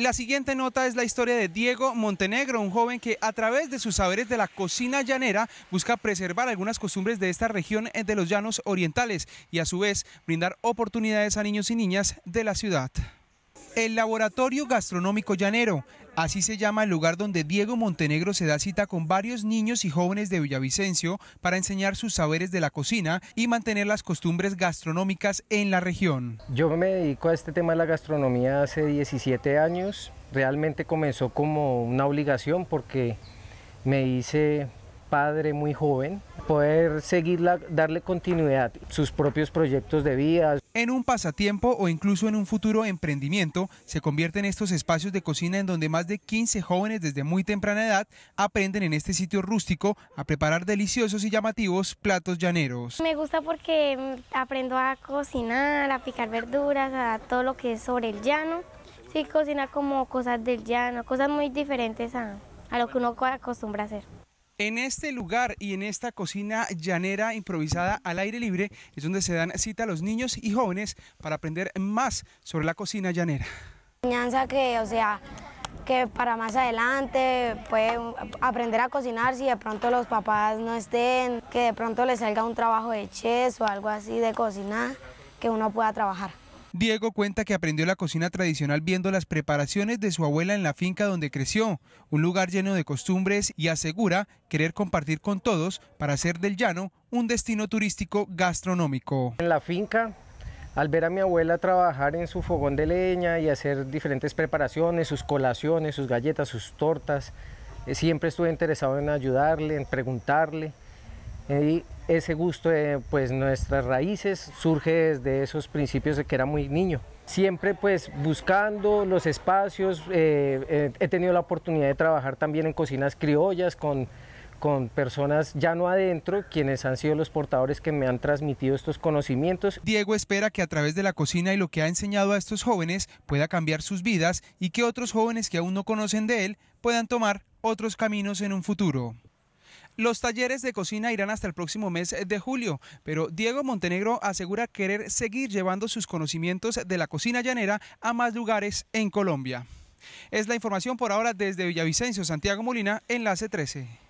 La siguiente nota es la historia de Diego Montenegro, un joven que a través de sus saberes de la cocina llanera busca preservar algunas costumbres de esta región eh, de los llanos orientales y a su vez brindar oportunidades a niños y niñas de la ciudad. El Laboratorio Gastronómico Llanero, así se llama el lugar donde Diego Montenegro se da cita con varios niños y jóvenes de Villavicencio para enseñar sus saberes de la cocina y mantener las costumbres gastronómicas en la región. Yo me dedico a este tema de la gastronomía hace 17 años. Realmente comenzó como una obligación porque me hice padre muy joven, poder seguirla, darle continuidad, sus propios proyectos de vida. En un pasatiempo o incluso en un futuro emprendimiento, se convierten estos espacios de cocina en donde más de 15 jóvenes desde muy temprana edad aprenden en este sitio rústico a preparar deliciosos y llamativos platos llaneros. Me gusta porque aprendo a cocinar, a picar verduras, a todo lo que es sobre el llano. Sí, cocina como cosas del llano, cosas muy diferentes a, a lo que uno acostumbra a hacer. En este lugar y en esta cocina llanera improvisada al aire libre es donde se dan cita a los niños y jóvenes para aprender más sobre la cocina llanera. Enseñanza que, o sea, que para más adelante puede aprender a cocinar si de pronto los papás no estén, que de pronto les salga un trabajo de chef o algo así de cocina que uno pueda trabajar. Diego cuenta que aprendió la cocina tradicional viendo las preparaciones de su abuela en la finca donde creció, un lugar lleno de costumbres y asegura querer compartir con todos para hacer del llano un destino turístico gastronómico. En la finca, al ver a mi abuela trabajar en su fogón de leña y hacer diferentes preparaciones, sus colaciones, sus galletas, sus tortas, eh, siempre estuve interesado en ayudarle, en preguntarle. Y ese gusto de eh, pues, nuestras raíces surge desde esos principios de que era muy niño. Siempre pues buscando los espacios, eh, eh, he tenido la oportunidad de trabajar también en cocinas criollas con, con personas ya no adentro, quienes han sido los portadores que me han transmitido estos conocimientos. Diego espera que a través de la cocina y lo que ha enseñado a estos jóvenes pueda cambiar sus vidas y que otros jóvenes que aún no conocen de él puedan tomar otros caminos en un futuro. Los talleres de cocina irán hasta el próximo mes de julio, pero Diego Montenegro asegura querer seguir llevando sus conocimientos de la cocina llanera a más lugares en Colombia. Es la información por ahora desde Villavicencio, Santiago Molina, enlace 13.